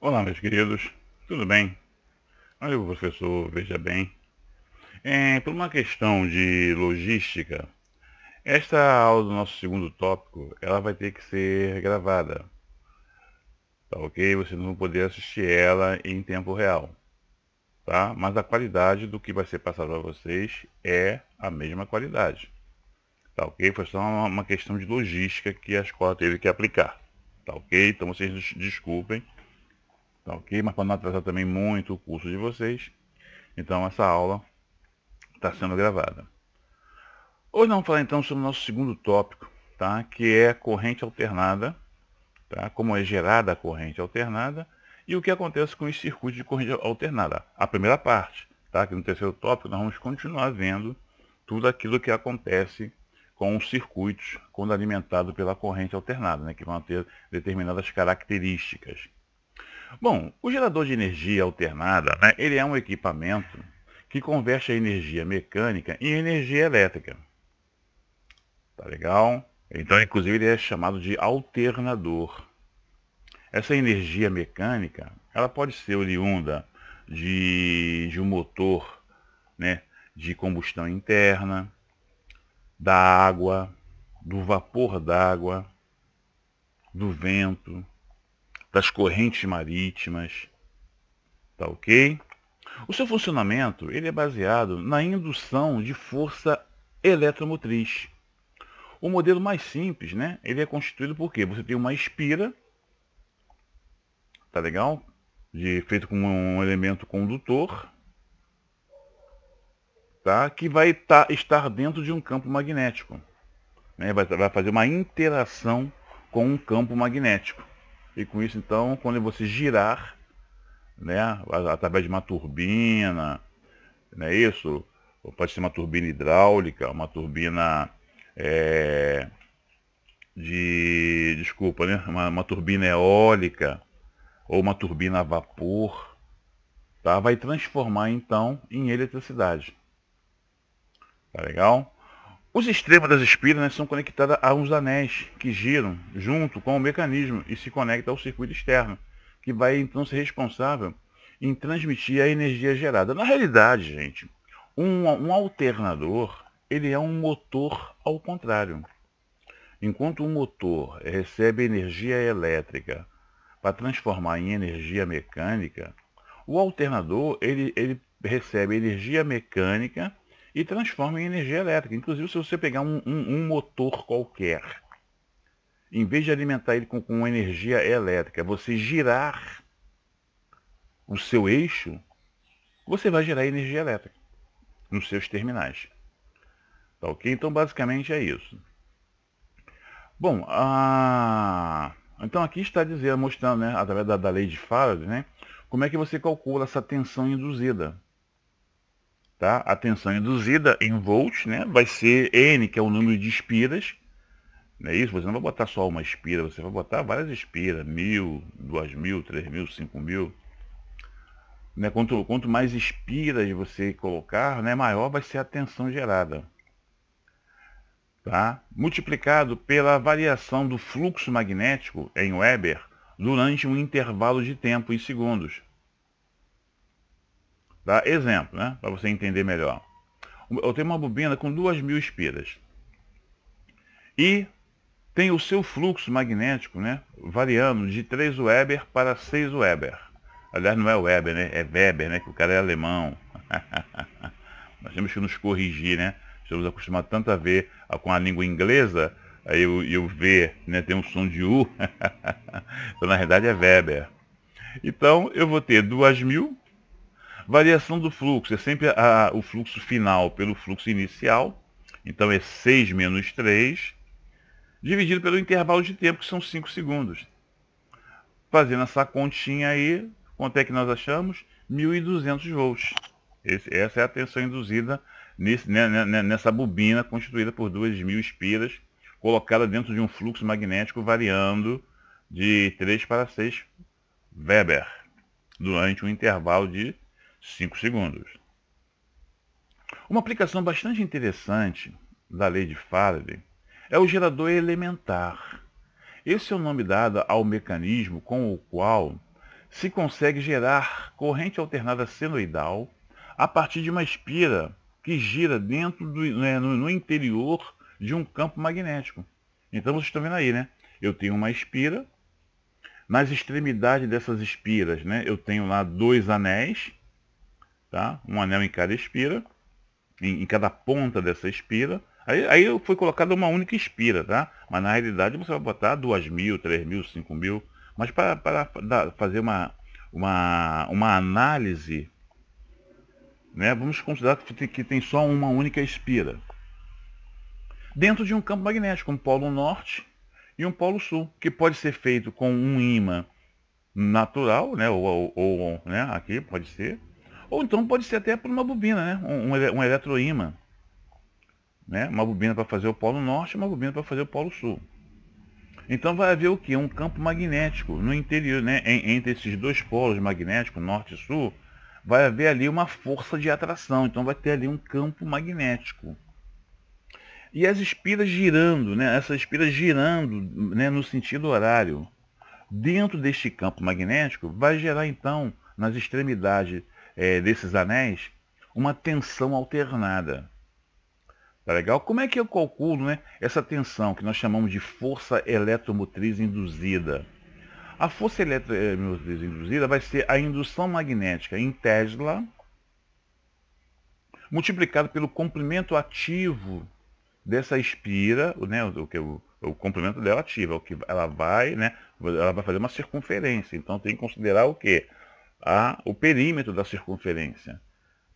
Olá, meus queridos, tudo bem? Olha professor, veja bem. É, por uma questão de logística, esta aula do nosso segundo tópico, ela vai ter que ser gravada. Tá ok? Vocês não vão poder assistir ela em tempo real. Tá? Mas a qualidade do que vai ser passado para vocês é a mesma qualidade. Tá ok? Foi só uma, uma questão de logística que a escola teve que aplicar. Tá ok? Então vocês desculpem Tá ok? Mas para não atrasar também muito o curso de vocês, então essa aula está sendo gravada. Hoje vamos falar então sobre o nosso segundo tópico, tá? que é a corrente alternada, tá? como é gerada a corrente alternada e o que acontece com os circuitos de corrente alternada. A primeira parte, tá? que no terceiro tópico nós vamos continuar vendo tudo aquilo que acontece com os circuitos quando é alimentado pela corrente alternada, né? que vão ter determinadas características. Bom, o gerador de energia alternada, né, ele é um equipamento que converte a energia mecânica em energia elétrica. Tá legal? Então, inclusive, ele é chamado de alternador. Essa energia mecânica, ela pode ser oriunda de, de um motor né, de combustão interna, da água, do vapor d'água, do vento, das correntes marítimas. Tá ok? O seu funcionamento ele é baseado na indução de força eletromotriz. O modelo mais simples, né? Ele é constituído por quê? Você tem uma espira, tá legal? De, feito com um elemento condutor, tá? Que vai tá, estar dentro de um campo magnético. Né? Vai, vai fazer uma interação com um campo magnético. E com isso, então, quando você girar, né, através de uma turbina, não é isso? Ou pode ser uma turbina hidráulica, uma turbina é, de, desculpa, né, uma, uma turbina eólica, ou uma turbina a vapor, tá? vai transformar então em eletricidade. Tá legal? Os extremos das espiras né, são conectadas a uns anéis que giram junto com o mecanismo e se conectam ao circuito externo, que vai então ser responsável em transmitir a energia gerada. Na realidade, gente, um, um alternador ele é um motor ao contrário. Enquanto um motor recebe energia elétrica para transformar em energia mecânica, o alternador ele, ele recebe energia mecânica e transforma em energia elétrica. Inclusive, se você pegar um, um, um motor qualquer, em vez de alimentar ele com, com energia elétrica, você girar o seu eixo, você vai gerar energia elétrica nos seus terminais. Tá ok? Então, basicamente é isso. Bom, a... então aqui está dizendo, mostrando, né, através da, da lei de Faraday, né, como é que você calcula essa tensão induzida. Tá? A tensão induzida em volts né, vai ser N, que é o número de espiras. Não é isso? Você não vai botar só uma espira, você vai botar várias espiras, mil, duas mil, três mil, cinco mil. Né? Quanto, quanto mais espiras você colocar, né, maior vai ser a tensão gerada. Tá? multiplicado pela variação do fluxo magnético em Weber durante um intervalo de tempo em segundos. Tá? Exemplo, né? Para você entender melhor. Eu tenho uma bobina com duas mil espiras. E tem o seu fluxo magnético, né? Variando de 3 Weber para 6 Weber. Aliás, não é Weber, né? É Weber, né? Que o cara é alemão. Nós temos que nos corrigir, né? Estamos acostumados tanto a ver com a língua inglesa, aí o, e o V né, tem um som de U. então, na realidade, é Weber. Então, eu vou ter 2.000 Variação do fluxo é sempre a, o fluxo final pelo fluxo inicial. Então é 6 menos 3, dividido pelo intervalo de tempo, que são 5 segundos. Fazendo essa continha aí, quanto é que nós achamos? 1.200 volts. Esse, essa é a tensão induzida nesse, né, né, né nessa bobina constituída por 2.000 espiras, colocada dentro de um fluxo magnético variando de 3 para 6 Weber, durante um intervalo de 5 segundos. Uma aplicação bastante interessante da lei de Faraday é o gerador elementar. Esse é o nome dado ao mecanismo com o qual se consegue gerar corrente alternada senoidal a partir de uma espira que gira dentro do, né, no, interior de um campo magnético. Então vocês estão vendo aí, né? Eu tenho uma espira, nas extremidades dessas espiras, né, eu tenho lá dois anéis tá? um anel em cada espira, em, em cada ponta dessa espira. Aí, aí foi colocada uma única espira, tá? mas na realidade você vai botar 2 mil, 3 mil, 5 mil, mas para, para fazer uma, uma, uma análise, né? vamos considerar que tem, que tem só uma única espira. Dentro de um campo magnético, um polo norte e um polo sul, que pode ser feito com um ímã natural, né, ou, ou, ou né, aqui pode ser, ou então pode ser até por uma bobina, né? Um, um eletroímã. Né? Uma bobina para fazer o polo norte uma bobina para fazer o polo sul. Então vai haver o que? Um campo magnético no interior, né? entre esses dois polos magnéticos, norte e sul, vai haver ali uma força de atração. Então vai ter ali um campo magnético. E as espiras girando, né? Essas espiras girando né? no sentido horário. Dentro deste campo magnético vai gerar então nas extremidades é, desses anéis uma tensão alternada. Tá legal? Como é que eu calculo né, essa tensão que nós chamamos de força eletromotriz induzida? A força eletromotriz induzida vai ser a indução magnética em Tesla multiplicado pelo comprimento ativo dessa espira, né, o, é o, o comprimento dela ativo, é o que ela vai, né, ela vai fazer uma circunferência. Então tem que considerar o quê? a, o perímetro da circunferência.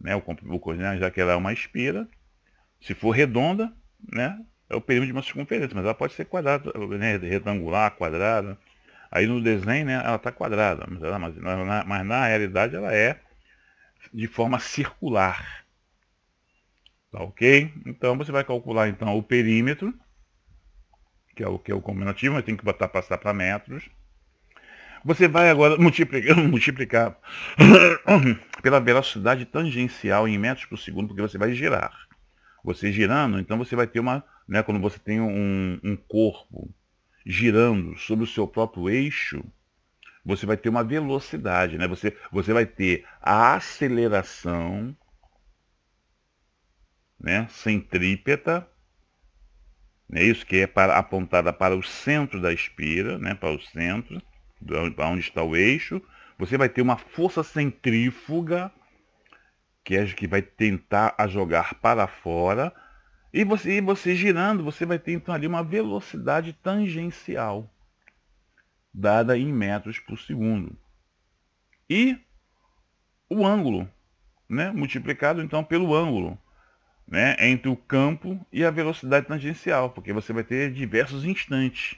Né? O, o já que ela é uma espira, se for redonda, né? é o perímetro de uma circunferência, mas ela pode ser quadrada, né? retangular, quadrada. Aí no desenho né, ela está quadrada, mas, ela, mas, na, mas na realidade ela é de forma circular. Tá ok? Então você vai calcular então o perímetro, que é o que é o combinativo, mas tem que botar passar para metros. Você vai agora multiplicar, multiplicar pela velocidade tangencial em metros por segundo, porque você vai girar. Você girando, então você vai ter uma. Né, quando você tem um, um corpo girando sobre o seu próprio eixo, você vai ter uma velocidade, né? Você, você vai ter a aceleração né, centrípeta, né, isso que é para, apontada para o centro da espira, né, para o centro, onde está o eixo, você vai ter uma força centrífuga que, é, que vai tentar a jogar para fora. E você, e você girando, você vai ter então ali uma velocidade tangencial, dada em metros por segundo. E o ângulo, né? multiplicado então pelo ângulo né? entre o campo e a velocidade tangencial, porque você vai ter diversos instantes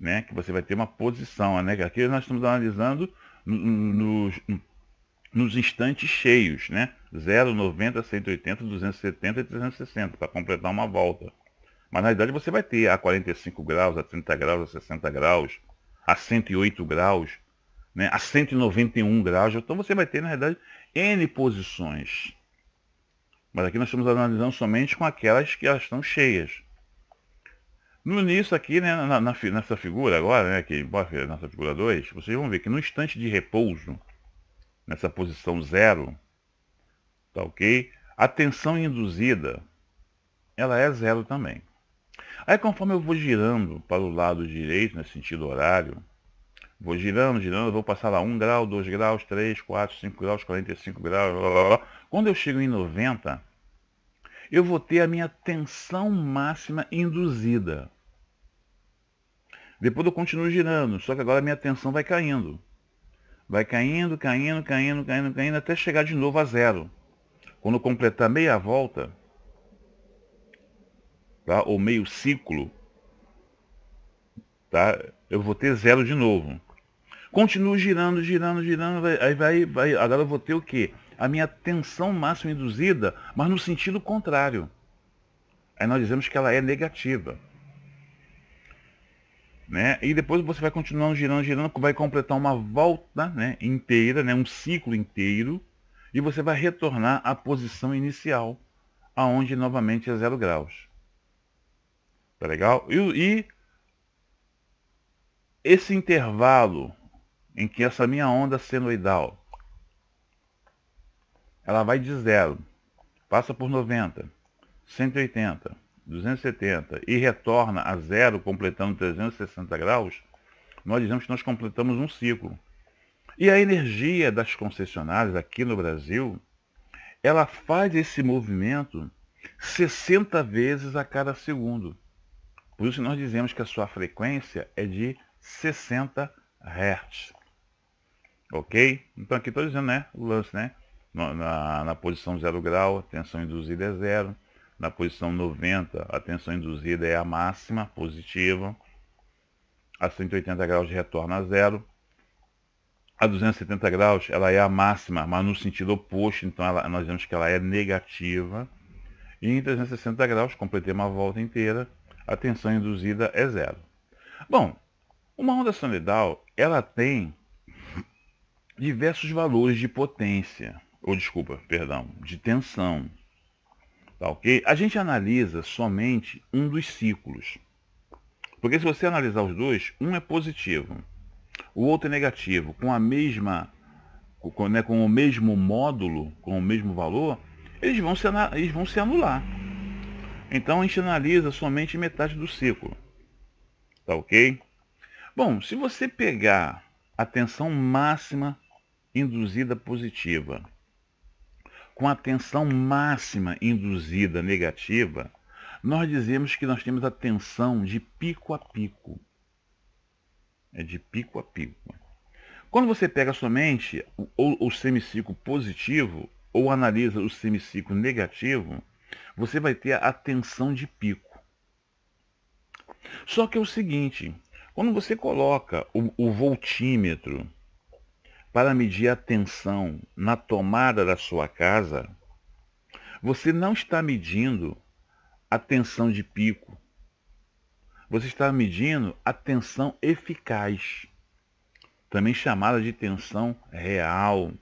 né? Que você vai ter uma posição, né? Aqui nós estamos analisando nos instantes cheios, né? 0, 90, 180, 270 e 360 para completar uma volta. Mas na verdade você vai ter a 45 graus, a 30 graus, a 60 graus, a 108 graus, né? a 191 graus. Então você vai ter, na verdade N posições. Mas aqui nós estamos analisando somente com aquelas que elas estão cheias. No início aqui, né, na, na, nessa figura agora, né, que é nossa figura 2, vocês vão ver que no instante de repouso, nessa posição zero, tá ok? A tensão induzida, ela é zero também. Aí conforme eu vou girando para o lado direito, nesse sentido horário, vou girando, girando, vou passar lá 1 grau, 2 graus, 3, 4, 5 graus, 45 graus, blá, blá, blá. quando eu chego em 90, eu vou ter a minha tensão máxima induzida. Depois eu continuo girando, só que agora a minha tensão vai caindo. Vai caindo, caindo, caindo, caindo, caindo, até chegar de novo a zero. Quando eu completar meia volta, tá? ou meio ciclo, tá? eu vou ter zero de novo. Continuo girando, girando, girando, aí vai, vai, agora eu vou ter o quê? a minha tensão máxima induzida, mas no sentido contrário. Aí nós dizemos que ela é negativa. Né? E depois você vai continuando girando, girando, vai completar uma volta né, inteira, né, um ciclo inteiro, e você vai retornar à posição inicial, aonde novamente é zero graus. Tá legal? E, e esse intervalo em que essa minha onda senoidal ela vai de zero, passa por 90, 180, 270 e retorna a zero, completando 360 graus, nós dizemos que nós completamos um ciclo. E a energia das concessionárias aqui no Brasil, ela faz esse movimento 60 vezes a cada segundo. Por isso nós dizemos que a sua frequência é de 60 Hz. Ok? Então aqui estou dizendo, né? O lance, né? na, na posição zero grau, a tensão induzida é zero. Na posição 90, a tensão induzida é a máxima, positiva. A 180 graus retorna a zero. A 270 graus, ela é a máxima, mas no sentido oposto, então ela, nós vemos que ela é negativa. E em 360 graus, completei uma volta inteira, a tensão induzida é zero. Bom, uma onda solidal, ela tem diversos valores de potência ou desculpa, perdão, de tensão. Tá ok? A gente analisa somente um dos ciclos. Porque se você analisar os dois, um é positivo, o outro é negativo, com a mesma com, né, com o mesmo módulo, com o mesmo valor, eles vão, se, eles vão se anular. Então a gente analisa somente metade do ciclo. Tá ok? Bom, se você pegar a tensão máxima induzida positiva com a tensão máxima induzida negativa, nós dizemos que nós temos a tensão de pico a pico. É de pico a pico. Quando você pega somente ou o semiciclo positivo ou analisa o semiciclo negativo, você vai ter a tensão de pico. Só que é o seguinte, quando você coloca o, o voltímetro para medir a tensão na tomada da sua casa, você não está medindo a tensão de pico. Você está medindo a tensão eficaz, também chamada de tensão real,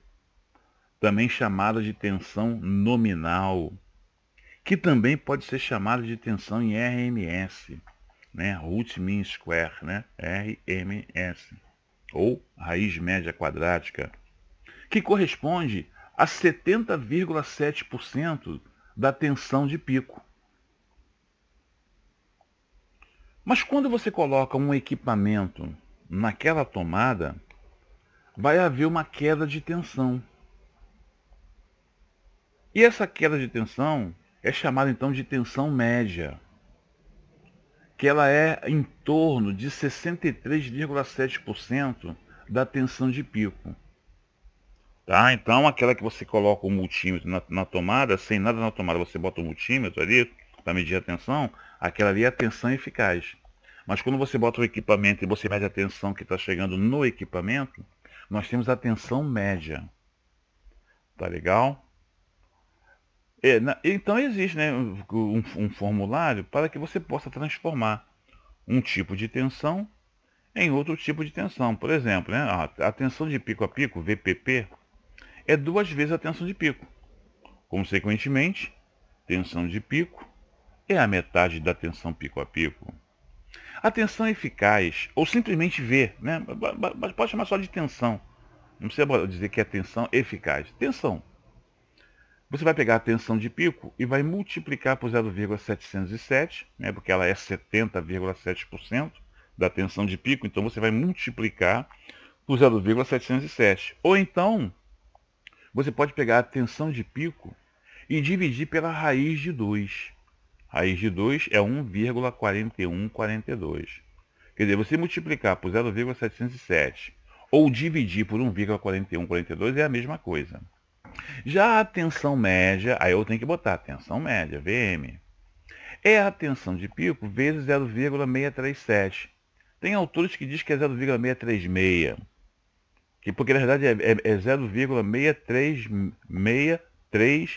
também chamada de tensão nominal, que também pode ser chamada de tensão em RMS, né? Root Mean Square, né? RMS ou raiz média quadrática, que corresponde a 70,7% da tensão de pico. Mas quando você coloca um equipamento naquela tomada, vai haver uma queda de tensão. E essa queda de tensão é chamada então de tensão média que ela é em torno de 63,7% da tensão de pico. Tá? Então aquela que você coloca o multímetro na, na, tomada, sem nada na tomada, você bota o multímetro ali para medir a tensão, aquela ali é a tensão eficaz. Mas quando você bota o equipamento e você mede a tensão que está chegando no equipamento, nós temos a tensão média. Tá legal? É, na, então existe né, um, um formulário para que você possa transformar um tipo de tensão em outro tipo de tensão. Por exemplo, né, a, tensão de pico a pico, VPP, é duas vezes a tensão de pico. Consequentemente, tensão de pico é a metade da tensão pico a pico. A tensão eficaz, ou simplesmente V, né, pode chamar só de tensão. Não precisa dizer que é tensão eficaz. Tensão você vai pegar a tensão de pico e vai multiplicar por 0,707, né, porque ela é 70,7% da tensão de pico, então você vai multiplicar por 0,707. Ou então, você pode pegar a tensão de pico e dividir pela raiz de 2. Raiz de 2 é 1,4142. Quer dizer, você multiplicar por 0,707 ou dividir por 1,4142 é a mesma coisa. Já a tensão média, aí eu tenho que botar tensão média, VM, é a tensão de pico vezes 0,637. Tem autores que dizem que é 0,636, que porque na verdade é, é, é 0,636,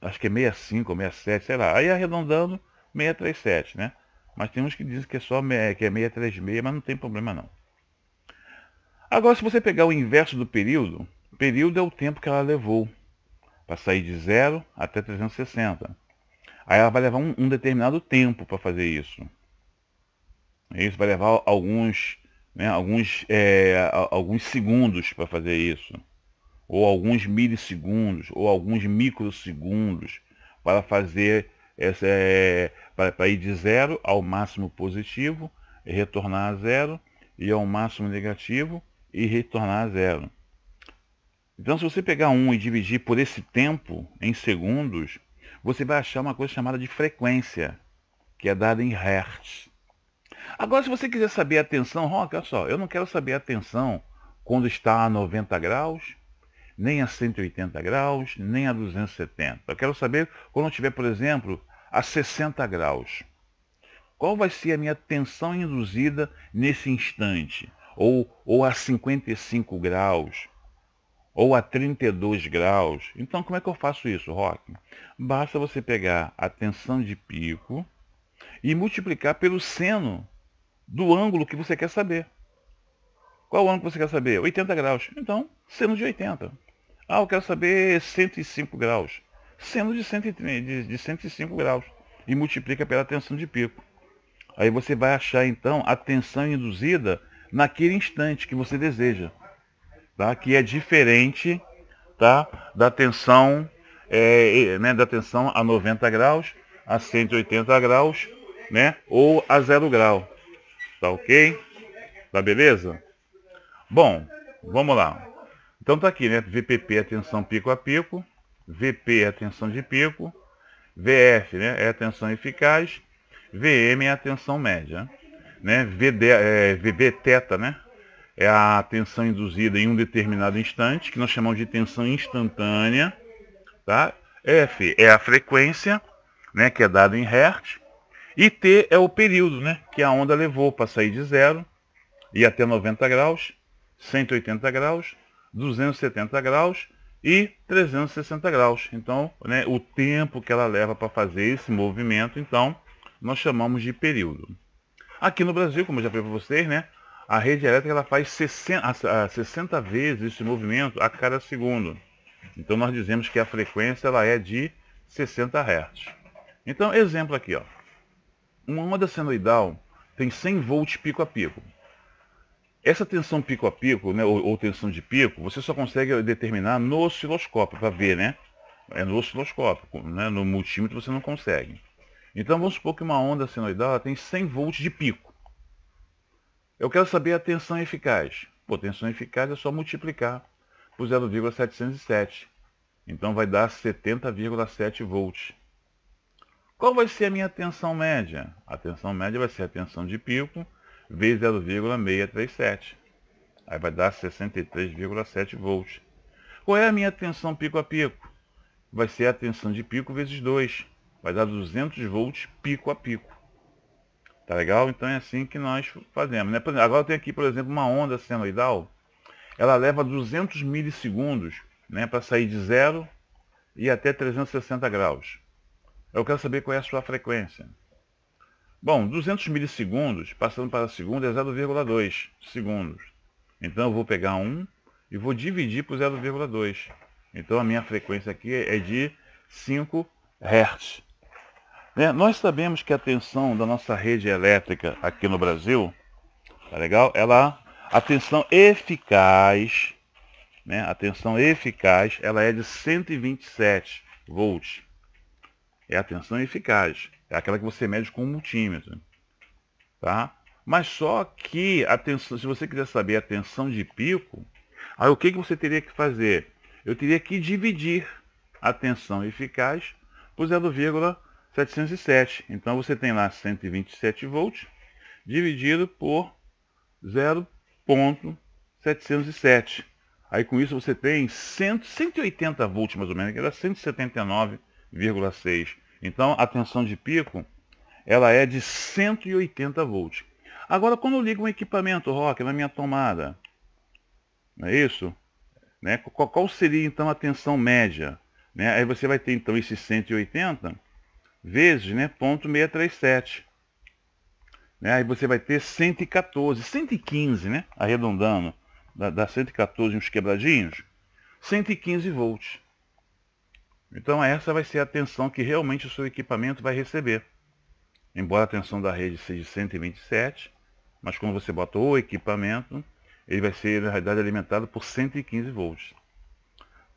acho que é 65 ou 67, sei lá. Aí arredondando, 637, né? Mas tem uns que dizem que é só que é 636, mas não tem problema não. Agora, se você pegar o inverso do período, período é o tempo que ela levou para sair de 0 até 360. Aí ela vai levar um, um determinado tempo para fazer isso. É isso vai levar alguns, né, alguns, é, alguns segundos para fazer isso. Ou alguns milissegundos, ou alguns microsegundos para fazer essa é, para ir de zero ao máximo positivo, e retornar a zero, e ao máximo negativo e retornar a zero. Então, se você pegar um e dividir por esse tempo em segundos, você vai achar uma coisa chamada de frequência, que é dada em hertz. Agora, se você quiser saber a tensão, olha só, eu não quero saber a tensão quando está a 90 graus, nem a 180 graus, nem a 270. Eu quero saber quando estiver, por exemplo, a 60 graus. Qual vai ser a minha tensão induzida nesse instante? Ou, ou a 55 graus? ou a 32 graus. Então, como é que eu faço isso, Rock? Basta você pegar a tensão de pico e multiplicar pelo seno do ângulo que você quer saber. Qual ângulo você quer saber? 80 graus. Então, seno de 80. Ah, eu quero saber 105 graus. Seno de, de 105 graus. E multiplica pela tensão de pico. Aí você vai achar, então, a tensão induzida naquele instante que você deseja tá? que é diferente tá? da tensão é, né, da tensão a 90 graus, a 180 graus, né, ou a zero grau. Tá ok? Tá beleza? Bom, vamos lá. Então tá aqui, né? VPP é tensão pico a pico, VP é tensão de pico, VF né, é tensão eficaz, VM é a tensão média, né? VD, é, VB teta, né? é a tensão induzida em um determinado instante, que nós chamamos de tensão instantânea. Tá? F é a frequência, né, que é dada em Hertz. E T é o período né, que a onda levou para sair de zero e até 90 graus, 180 graus, 270 graus e 360 graus. Então, né, o tempo que ela leva para fazer esse movimento, então, nós chamamos de período. Aqui no Brasil, como eu já falei para vocês, né, a rede elétrica ela faz 60, 60 vezes esse movimento a cada segundo. Então nós dizemos que a frequência ela é de 60 Hz. Então, exemplo aqui, ó. uma onda senoidal tem 100 volts pico a pico. Essa tensão pico a pico, né, ou, ou tensão de pico, você só consegue determinar no osciloscópio, para ver, né? É no osciloscópio, né? no multímetro você não consegue. Então vamos supor que uma onda senoidal tem 100 volts de pico. Eu quero saber a tensão eficaz. Pô, tensão eficaz é só multiplicar por 0,707. Então vai dar 70,7 volts. Qual vai ser a minha tensão média? A tensão média vai ser a tensão de pico vezes 0,637. Aí vai dar 63,7 volts. Qual é a minha tensão pico a pico? Vai ser a tensão de pico vezes 2. Vai dar 200 volts pico a pico. Tá legal? Então é assim que nós fazemos. Né? Exemplo, agora tem aqui, por exemplo, uma onda senoidal. Ela leva 200 milissegundos né, para sair de zero e até 360 graus. Eu quero saber qual é a sua frequência. Bom, 200 milissegundos, passando para segundo, é 0,2 segundos. Então eu vou pegar 1 e vou dividir por 0,2. Então a minha frequência aqui é de 5 Hz. Né? Nós sabemos que a tensão da nossa rede elétrica aqui no Brasil, tá legal? Ela, a tensão eficaz, né? a tensão eficaz, ela é de 127 volts. É a tensão eficaz, é aquela que você mede com um multímetro. Tá? Mas só que, a tensão, se você quiser saber a tensão de pico, aí o que, que você teria que fazer? Eu teria que dividir a tensão eficaz por 0,5 707. Então você tem lá 127 volts dividido por 0.707. Aí com isso você tem 100, 180 volts mais ou menos, que era 179,6. Então a tensão de pico ela é de 180 volts. Agora quando eu ligo um equipamento rock na minha tomada, não é isso? Né? Qual seria então a tensão média? Né? Aí você vai ter então esses 180 vezes né, ponto Né? Aí você vai ter 114, 115, né? Arredondando, dá, dá 114 uns quebradinhos, 115 volts. Então essa vai ser a tensão que realmente o seu equipamento vai receber. Embora a tensão da rede seja 127, mas quando você bota o equipamento, ele vai ser na realidade alimentado por 115 volts.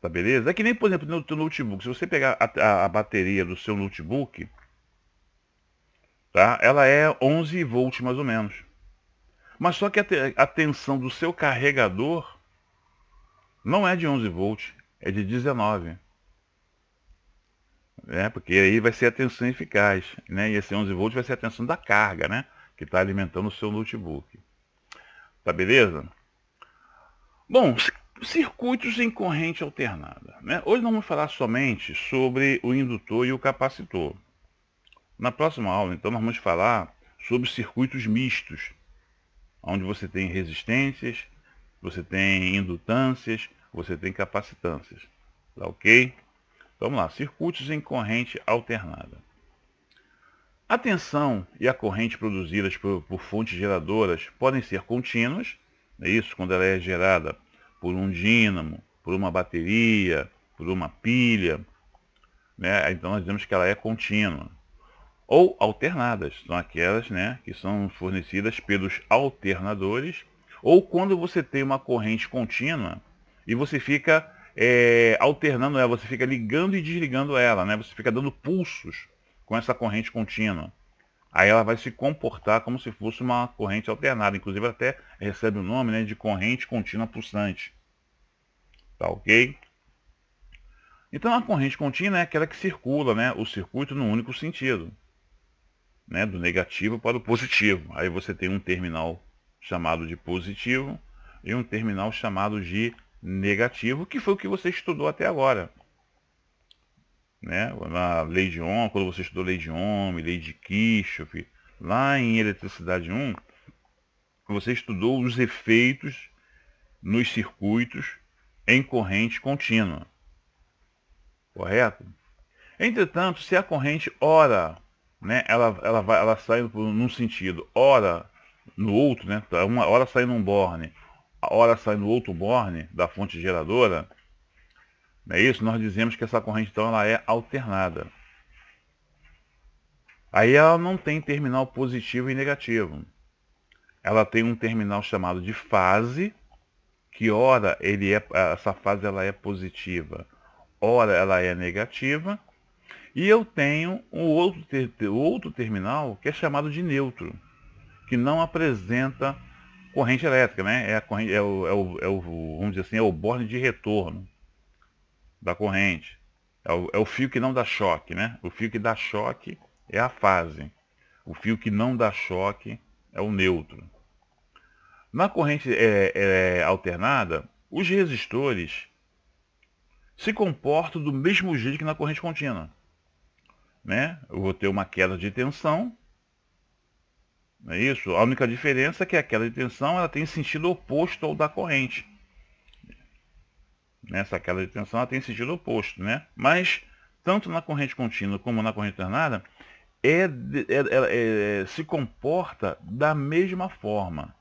Tá beleza? É que nem, por exemplo, no teu notebook. Se você pegar a, a, a bateria do seu notebook, tá? Ela é 11 volts mais ou menos. Mas só que a, a tensão do seu carregador não é de 11 volts, é de 19. É, porque aí vai ser a tensão eficaz, né? E esse 11 volts vai ser a tensão da carga, né? Que está alimentando o seu notebook. Tá beleza? Bom, circuitos em corrente alternada. Né? Hoje não vamos falar somente sobre o indutor e o capacitor. Na próxima aula, então, nós vamos falar sobre circuitos mistos, onde você tem resistências, você tem indutâncias, você tem capacitâncias. Tá ok? vamos lá, circuitos em corrente alternada. A tensão e a corrente produzidas por, por fontes geradoras podem ser contínuas, é isso, quando ela é gerada por um dínamo, por uma bateria, por uma pilha. Né? Então nós dizemos que ela é contínua. Ou alternadas, são aquelas né, que são fornecidas pelos alternadores, ou quando você tem uma corrente contínua e você fica é, alternando ela, você fica ligando e desligando ela, né? você fica dando pulsos com essa corrente contínua. Aí ela vai se comportar como se fosse uma corrente alternada, inclusive até recebe o nome né, de corrente contínua pulsante. Tá ok? Então a corrente contínua é aquela que circula né, o circuito no único sentido, né, do negativo para o positivo. Aí você tem um terminal chamado de positivo e um terminal chamado de negativo, que foi o que você estudou até agora né? Na lei de Ohm, quando você estudou lei de Ohm, lei de Kirchhoff, lá em eletricidade 1, você estudou os efeitos nos circuitos em corrente contínua. Correto? Entretanto, se a corrente ora, né, ela, ela, vai, ela sai num sentido, ora no outro, né, tá, uma hora sai num borne, a hora sai no outro borne da fonte geradora, não é isso? Nós dizemos que essa corrente então ela é alternada. Aí ela não tem terminal positivo e negativo. Ela tem um terminal chamado de fase, que ora ele é, essa fase ela é positiva, ora ela é negativa. E eu tenho um outro, outro terminal que é chamado de neutro, que não apresenta corrente elétrica, né? É, corrente, é, o, é, o, é o, vamos dizer assim, é o borne de retorno da corrente. É o, é o fio que não dá choque, né? O fio que dá choque é a fase. O fio que não dá choque é o neutro. Na corrente é, é, alternada, os resistores se comportam do mesmo jeito que na corrente contínua. Né? Eu vou ter uma queda de tensão. Não é isso? A única diferença é que a queda de tensão ela tem sentido oposto ao da corrente. Né, essa queda de tensão tem sentido oposto, né? Mas, tanto na corrente contínua como na corrente alternada, é, é, é, é, se comporta da mesma forma.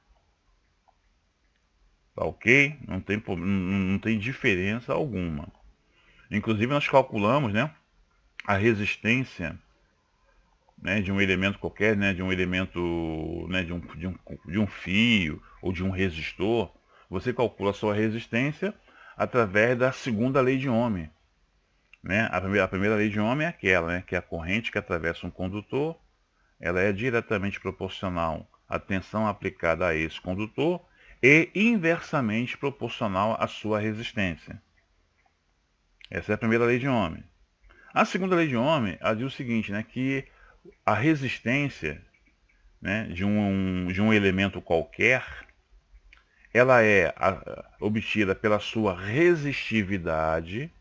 Tá ok? Não tem, não tem diferença alguma. Inclusive, nós calculamos né, a resistência né, de um elemento qualquer, né, de um elemento, né, de, um, de, um, de um fio ou de um resistor. Você calcula a sua resistência através da segunda lei de Ohm. Né? A, primeira, a primeira lei de Ohm é aquela, né? que é a corrente que atravessa um condutor ela é diretamente proporcional à tensão aplicada a esse condutor e inversamente proporcional à sua resistência. Essa é a primeira lei de Ohm. A segunda lei de Ohm diz o seguinte, né, que a resistência né, de, um, de um elemento qualquer ela é obtida pela sua resistividade,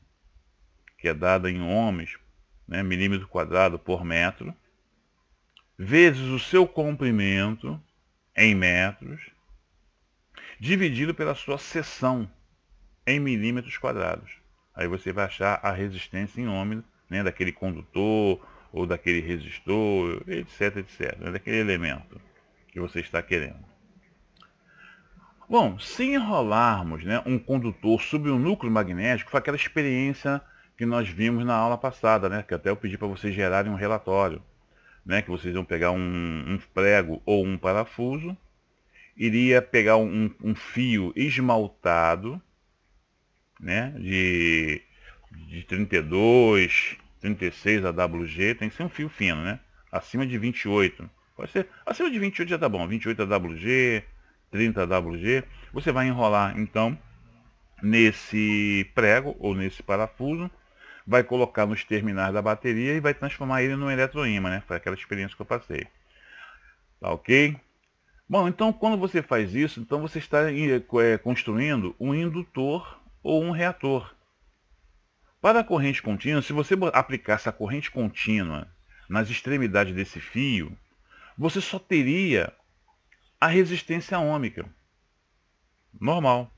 que é dada em ohms, né, milímetro quadrado por metro, vezes o seu comprimento em metros, dividido pela sua seção em milímetros quadrados. Aí você vai achar a resistência em ohms né, daquele condutor ou daquele resistor, etc, etc, né, daquele elemento que você está querendo. Bom, se enrolarmos né, um condutor sobre um núcleo magnético, foi aquela experiência que nós vimos na aula passada, né, que até eu pedi para vocês gerarem um relatório, né, que vocês vão pegar um, um prego ou um parafuso, iria pegar um, um fio esmaltado né, de, de 32, 36 AWG, tem que ser um fio fino, né, acima de 28. Pode ser, acima de 28 já tá bom, 28 AWG, 30WG, você vai enrolar então nesse prego ou nesse parafuso, vai colocar nos terminais da bateria e vai transformar ele num eletroímã, né? Foi aquela experiência que eu passei. Tá ok? Bom, então quando você faz isso, então você está é, construindo um indutor ou um reator. Para a corrente contínua, se você aplicar essa corrente contínua nas extremidades desse fio, você só teria a resistência ômica. Normal,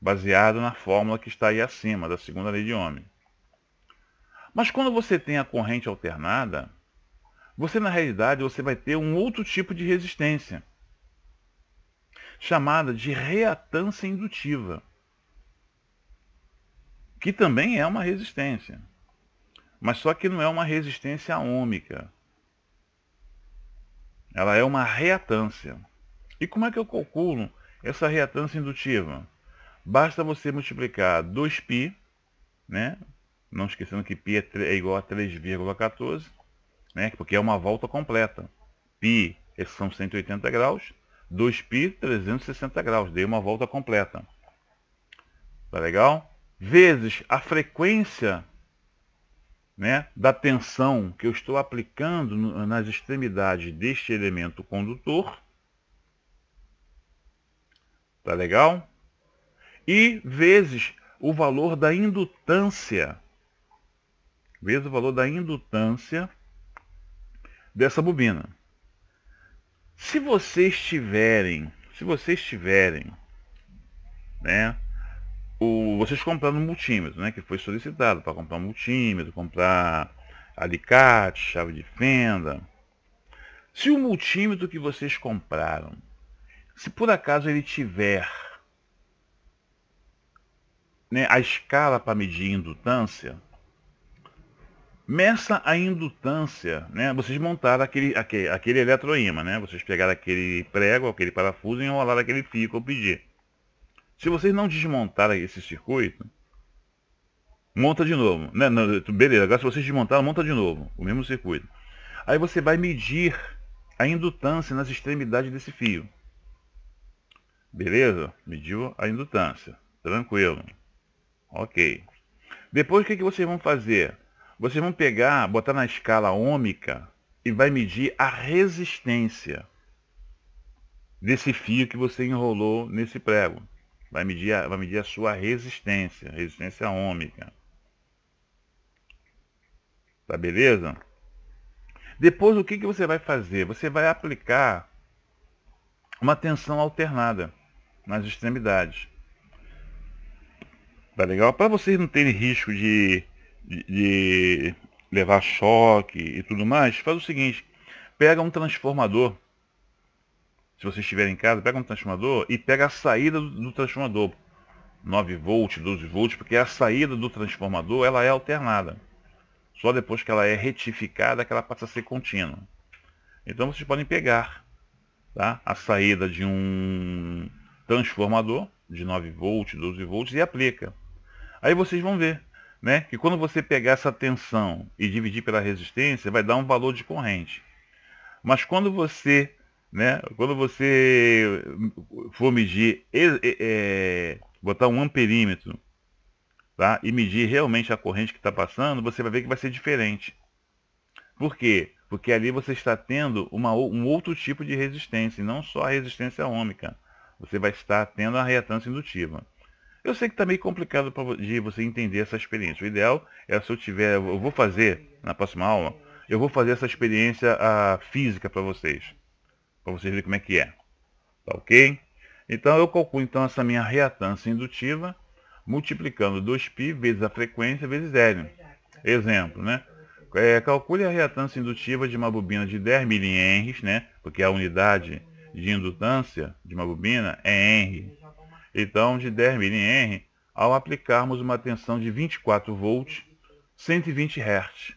baseado na fórmula que está aí acima, da segunda lei de Ohm. Mas quando você tem a corrente alternada, você na realidade você vai ter um outro tipo de resistência, chamada de reatância indutiva, que também é uma resistência, mas só que não é uma resistência ômica. Ela é uma reatância. E como é que eu calculo essa reatância indutiva? Basta você multiplicar 2π, né? não esquecendo que π é, é igual a 3,14, né? porque é uma volta completa. π é, são 180 graus, 2π 360 graus, dei uma volta completa. Tá legal? Vezes a frequência né, da tensão que eu estou aplicando nas extremidades deste elemento condutor, Tá legal? E vezes o valor da indutância. Vezes o valor da indutância dessa bobina. Se vocês tiverem, se vocês tiverem, né, o, vocês compraram um multímetro, né, que foi solicitado para comprar um multímetro, comprar alicate, chave de fenda. Se o multímetro que vocês compraram se por acaso ele tiver né, a escala para medir indutância, meça a indutância, né? Vocês montaram aquele, aquele, aquele eletroíma, né? Vocês pegaram aquele prego, aquele parafuso e enrolaram aquele fio que eu pedi. Se vocês não desmontaram esse circuito, monta de novo. Né? Não, beleza, agora se vocês desmontaram, monta de novo, o mesmo circuito. Aí você vai medir a indutância nas extremidades desse fio. Beleza? Mediu a indutância. Tranquilo. Ok. Depois o que, que vocês vão fazer? Vocês vão pegar, botar na escala ômica e vai medir a resistência desse fio que você enrolou nesse prego. Vai medir a, vai medir a sua resistência, resistência ômica. Tá beleza? Depois o que, que você vai fazer? Você vai aplicar uma tensão alternada nas extremidades. Tá legal? Para vocês não terem risco de, de, de levar choque e tudo mais, faz o seguinte, pega um transformador. Se vocês estiverem em casa, pega um transformador e pega a saída do, do transformador. 9 volts, 12 volts, porque a saída do transformador ela é alternada. Só depois que ela é retificada que ela passa a ser contínua. Então vocês podem pegar tá? a saída de um transformador de 9 volts, 12 volts e aplica. Aí vocês vão ver, né, que quando você pegar essa tensão e dividir pela resistência, vai dar um valor de corrente. Mas quando você, né, quando você for medir, é, é, botar um amperímetro, tá, e medir realmente a corrente que está passando, você vai ver que vai ser diferente. Por quê? Porque ali você está tendo uma, um outro tipo de resistência, e não só a resistência ômica. Você vai estar tendo a reatância indutiva. Eu sei que está meio complicado pra, de você entender essa experiência. O ideal é se eu tiver, eu vou fazer na próxima aula, eu vou fazer essa experiência a, física para vocês, para vocês verem como é que é. Tá ok? Então eu calculo então essa minha reatância indutiva multiplicando 2π vezes a frequência vezes L. Exemplo, né? É, calcule a reatância indutiva de uma bobina de 10 mA, né? Porque é a unidade de indutância de uma bobina é Henry. Então, de 10 mR, ao aplicarmos uma tensão de 24 volts, 120 Hz.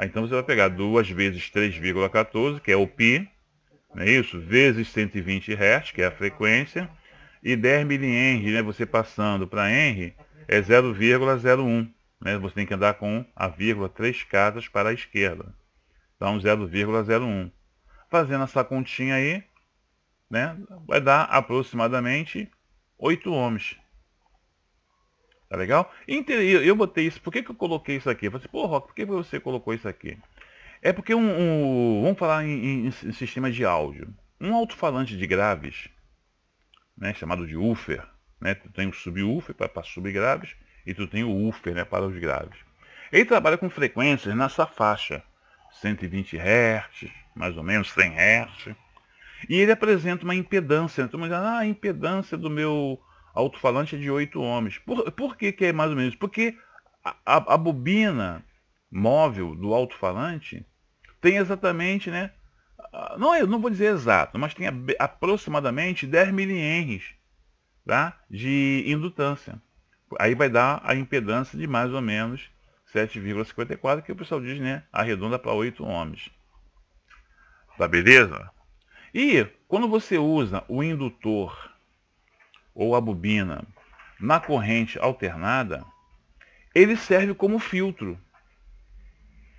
então você vai pegar 2 vezes 3,14, que é o π, não é isso? Vezes 120 Hz, que é a frequência, e 10 mA, né, você passando para Henry, é 0,01. Né, você tem que andar com a vírgula três casas para a esquerda. Então, 0,01 fazendo essa continha aí, né, vai dar aproximadamente 8 ohms. Tá legal? Eu botei isso, por que, que eu coloquei isso aqui? Eu falei assim, pô Rock, por que você colocou isso aqui? É porque um, um vamos falar em, em, em, sistema de áudio. Um alto-falante de graves, né, chamado de woofer, né, tu tem o subwoofer para subgraves e tu tem o woofer né, para os graves. Ele trabalha com frequências nessa faixa, 120 Hz, mais ou menos 100 Hz. E ele apresenta uma impedância. Então, ah, a impedância do meu alto-falante é de 8 ohms. Por, por que, que é mais ou menos? Porque a, a, a bobina móvel do alto-falante tem exatamente, né? Não, eu é, não vou dizer exato, mas tem aproximadamente 10 mA tá? de indutância. Aí vai dar a impedância de mais ou menos 7,54, que o pessoal diz, né? Arredonda para 8 ohms. Tá beleza? E quando você usa o indutor ou a bobina na corrente alternada, ele serve como filtro,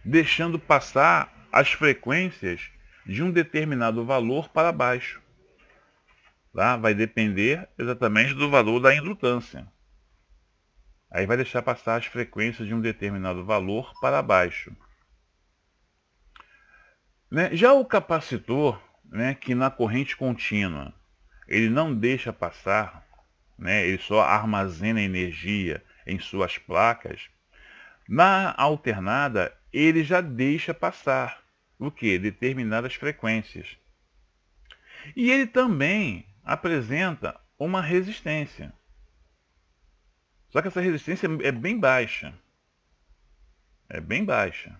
deixando passar as frequências de um determinado valor para baixo. Tá? Vai depender exatamente do valor da indutância. Aí vai deixar passar as frequências de um determinado valor para baixo. Né? Já o capacitor, né, que na corrente contínua, ele não deixa passar, né, ele só armazena energia em suas placas, na alternada ele já deixa passar o que? Determinadas frequências. E ele também apresenta uma resistência. Só que essa resistência é bem baixa. É bem baixa.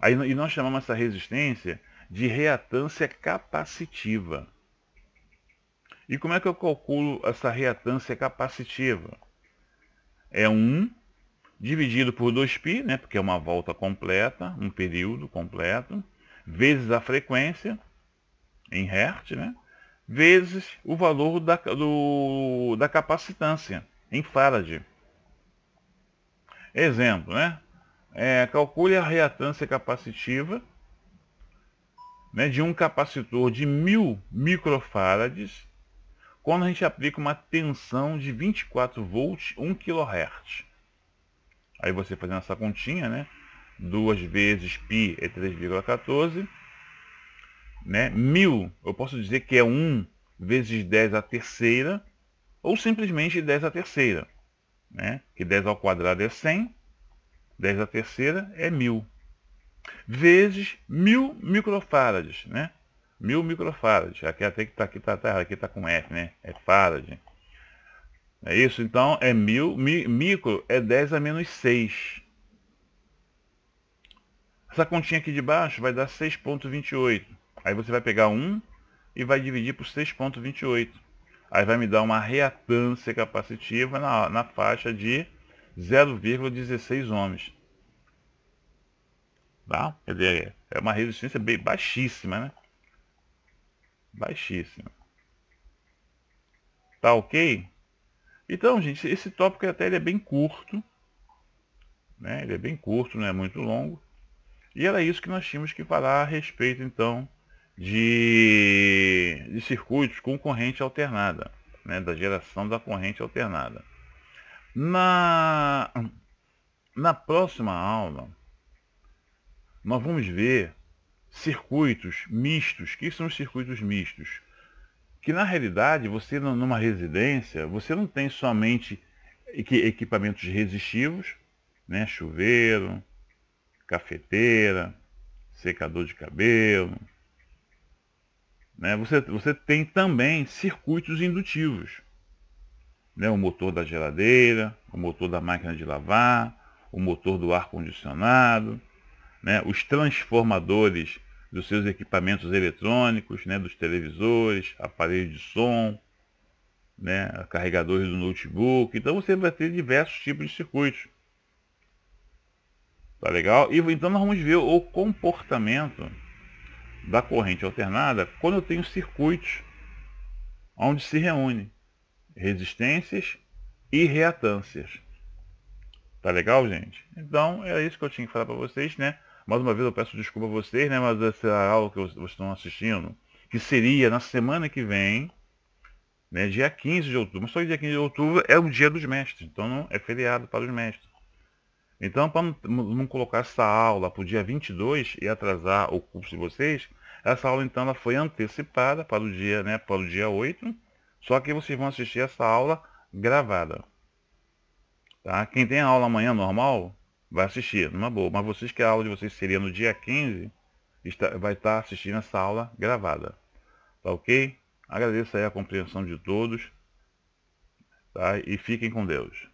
Aí, e nós chamamos essa resistência de reatância capacitiva. E como é que eu calculo essa reatância capacitiva? É 1 dividido por 2π, né, porque é uma volta completa, um período completo, vezes a frequência, em Hertz, né, vezes o valor da, do, da capacitância, em farad. Exemplo, né? é, calcule a reatância capacitiva né, de um capacitor de 1000 microfarads quando a gente aplica uma tensão de 24 volts 1 kHz. Aí você fazendo essa continha, né? 2 vezes π é 3,14. Né? 1000, eu posso dizer que é 1 vezes 10 a terceira, ou simplesmente 10 a terceira. Né? Que 10 ao quadrado é 100, 10 a terceira é 1000. Vezes 1000 microfarads, né? 1000 microfarads. Aqui até que está aqui, tá, tá, aqui tá com F, né? É farad. É isso, então é 1000. Mi, micro é 10 a menos 6. Essa continha aqui de baixo vai dar 6.28. Aí você vai pegar 1 e vai dividir por 6.28. Aí vai me dar uma reatância capacitiva na, na faixa de 0,16 ohms. Tá? Quer dizer, é uma resistência bem baixíssima, né? Baixíssima. Tá ok? Então, gente, esse tópico até ele é bem curto. Né? Ele é bem curto, não é muito longo. E era isso que nós tínhamos que falar a respeito, então, de, de circuitos com corrente alternada, né? da geração da corrente alternada. Na, na próxima aula, nós vamos ver circuitos mistos. O que são os circuitos mistos? Que na realidade, você numa residência, você não tem somente equipamentos resistivos, né? chuveiro, cafeteira, secador de cabelo. Né? Você, você tem também circuitos indutivos né, o motor da geladeira, o motor da máquina de lavar, o motor do ar-condicionado, né, os transformadores dos seus equipamentos eletrônicos, né, dos televisores, aparelhos de som, né, carregadores do notebook. Então você vai ter diversos tipos de circuitos. Tá legal? E então nós vamos ver o comportamento da corrente alternada quando eu tenho circuitos onde se reúne resistências e reatâncias. Tá legal, gente? Então, era é isso que eu tinha que falar para vocês, né? Mais uma vez eu peço desculpa a vocês, né? Mas essa aula que vocês estão assistindo, que seria na semana que vem, né? Dia 15 de outubro. Mas só que dia 15 de outubro é o dia dos mestres, então não é feriado para os mestres. Então, para não, não colocar essa aula para o dia 22 e atrasar o curso de vocês, essa aula então ela foi antecipada para o dia, né, para o dia 8, só que vocês vão assistir essa aula gravada. Tá? Quem tem aula amanhã normal, vai assistir, numa boa. Mas vocês que a aula de vocês seria no dia 15, está, vai estar assistindo essa aula gravada. Tá ok? Agradeço aí a compreensão de todos. Tá? E fiquem com Deus.